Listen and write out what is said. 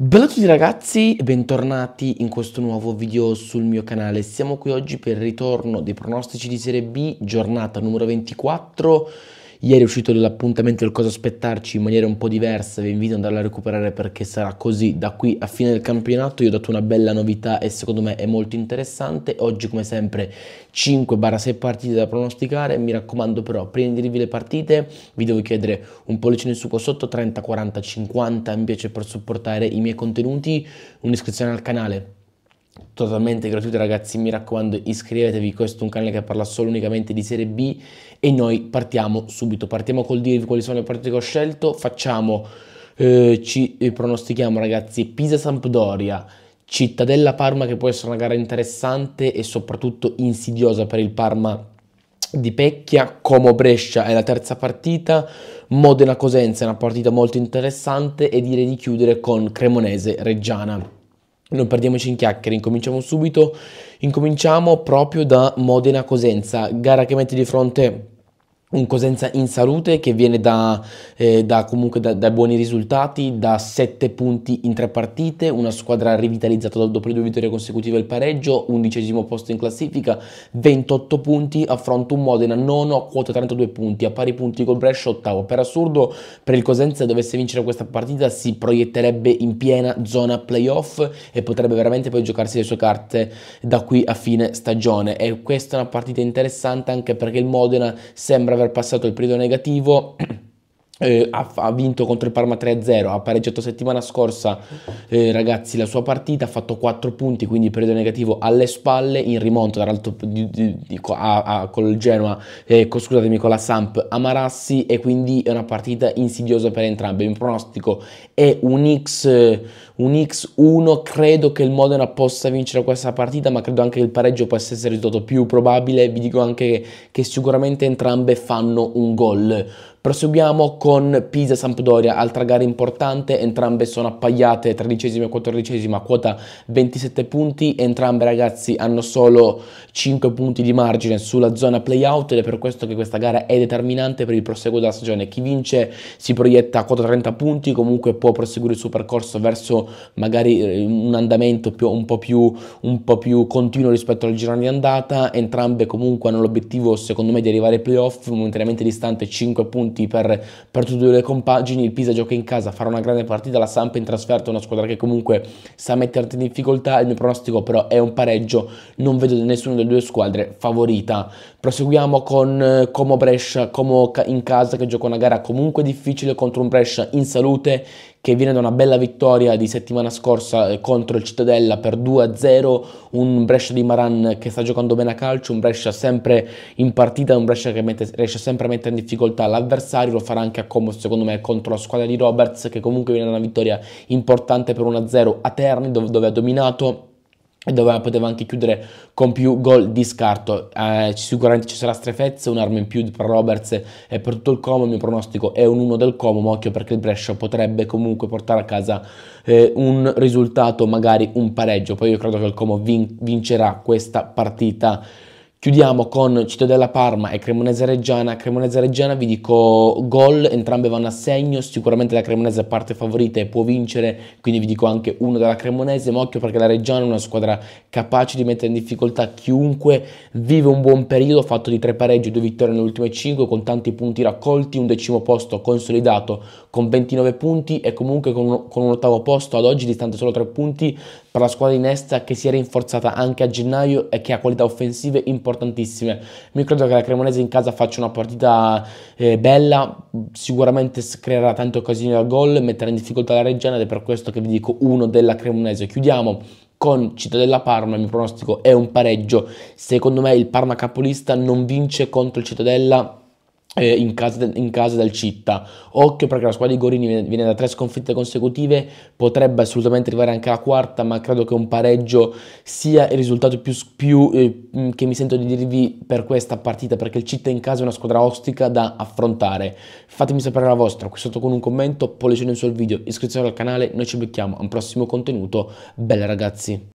Bello a tutti ragazzi e bentornati in questo nuovo video sul mio canale. Siamo qui oggi per il ritorno dei pronostici di Serie B, giornata numero 24 Ieri è uscito l'appuntamento del cosa aspettarci in maniera un po' diversa, vi invito ad andare a recuperare perché sarà così da qui a fine del campionato. Io ho dato una bella novità e secondo me è molto interessante. Oggi come sempre 5-6 partite da pronosticare, mi raccomando però prima di dirvi le partite vi devo chiedere un pollicino in su qua sotto, 30, 40, 50 mi piace per supportare i miei contenuti, un'iscrizione al canale totalmente gratuita ragazzi mi raccomando iscrivetevi questo è un canale che parla solo unicamente di serie B e noi partiamo subito partiamo col dirvi quali sono le partite che ho scelto facciamo eh, ci eh, pronostichiamo ragazzi Pisa Sampdoria Cittadella Parma che può essere una gara interessante e soprattutto insidiosa per il Parma di Pecchia, Como Brescia è la terza partita, Modena Cosenza è una partita molto interessante e direi di chiudere con Cremonese Reggiana. Non perdiamoci in chiacchiere, incominciamo subito, incominciamo proprio da Modena-Cosenza, gara che mette di fronte un Cosenza in salute che viene da, eh, da comunque da, da, buoni risultati, da 7 punti in 3 partite, una squadra rivitalizzata dopo le due vittorie consecutive e il pareggio, undicesimo posto in classifica, 28 punti, affronta un Modena nono a quota 32 punti, a pari punti col Brescia ottavo. Per assurdo, per il Cosenza dovesse vincere questa partita si proietterebbe in piena zona playoff e potrebbe veramente poi giocarsi le sue carte da qui a fine stagione. E questa è una partita interessante anche perché il Modena sembra aver passato il periodo negativo Eh, ha, ha, vinto contro il Parma 3-0, ha pareggiato settimana scorsa eh, ragazzi la sua partita, ha fatto 4 punti, quindi periodo negativo alle spalle, in rimonto, tra l'altro di, di, di, a, a, col Genoa, eh, con, scusatemi, con la Samp a Marassi e quindi è una partita insidiosa per entrambe, il pronostico è un, X, un X1, credo che il Modena possa vincere questa partita, ma credo anche che il pareggio possa essere il risultato più probabile, vi dico anche che, che sicuramente entrambe fanno un gol Proseguiamo con Pisa-Sampdoria, altra gara importante, entrambe sono appaiate, tredicesima e quattordicesima, quota 27 punti, entrambe ragazzi hanno solo 5 punti di margine sulla zona playout ed è per questo che questa gara è determinante per il proseguo della stagione. Chi vince si proietta a quota 30 punti, comunque può proseguire il suo percorso verso magari eh, un andamento più, un, po più, un po' più continuo rispetto al girone di andata, entrambe comunque hanno l'obiettivo secondo me di arrivare ai playoff, momentaneamente distante 5 punti punti per, per tutte le compagini, il Pisa gioca in casa, farà una grande partita, la Sampa in trasferta è una squadra che comunque sa metterti in difficoltà, il mio pronostico però è un pareggio, non vedo nessuna delle due squadre favorita. Proseguiamo con eh, Como Brescia, Como in casa che gioca una gara comunque difficile contro un Brescia in salute che viene da una bella vittoria di settimana scorsa eh, contro il Cittadella per 2-0, un Brescia di Maran che sta giocando bene a calcio, un Brescia sempre in partita, un Brescia che mette, riesce sempre a mettere in difficoltà l'avversario, lo farà anche a combo secondo me contro la squadra di Roberts che comunque viene da una vittoria importante per 1-0 a Terni dove, dove ha dominato dove poteva anche chiudere con più gol di scarto. Eh, sicuramente ci sarà Strefez, un'arma in più per Roberts e eh, per tutto il Como. Il mio pronostico è un 1 del Como, ma occhio perché il Brescia potrebbe comunque portare a casa eh, un risultato, magari un pareggio. Poi io credo che il Como vin vincerà questa partita. Chiudiamo con Cittadella Parma e Cremonese Reggiana. Cremonese Reggiana vi dico gol, entrambe vanno a segno, sicuramente la Cremonese è parte favorita e può vincere, quindi vi dico anche uno dalla Cremonese, ma occhio perché la Reggiana è una squadra capace di mettere in difficoltà chiunque, vive un buon periodo fatto di tre pareggi, e due vittorie nelle ultime cinque, con tanti punti raccolti, un decimo posto consolidato con 29 punti e comunque con un, con un ottavo posto ad oggi distante solo tre punti per la squadra di Nesta che si è rinforzata anche a gennaio e che ha qualità offensive importanti importantissime. Mi credo che la Cremonese in casa faccia una partita eh, bella, sicuramente creerà tante occasioni da gol, metterà in difficoltà la Reggiana ed è per questo che vi dico uno della Cremonese. Chiudiamo con Cittadella Parma, il mio pronostico è un pareggio. Secondo me il Parma capolista non vince contro il Cittadella eh, in casa, de, in casa, del Città. Occhio perché la squadra di Gorini viene, viene, da tre sconfitte consecutive, potrebbe assolutamente arrivare anche alla quarta, ma credo che un pareggio sia il risultato più, più eh, mm, che mi sento di dirvi per questa partita, perché il Città in casa è una squadra ostica da affrontare. Fatemi sapere la vostra, qui sotto con un commento, pollicino in sul video, iscrizione al canale, noi ci becchiamo a un prossimo contenuto. Bella ragazzi!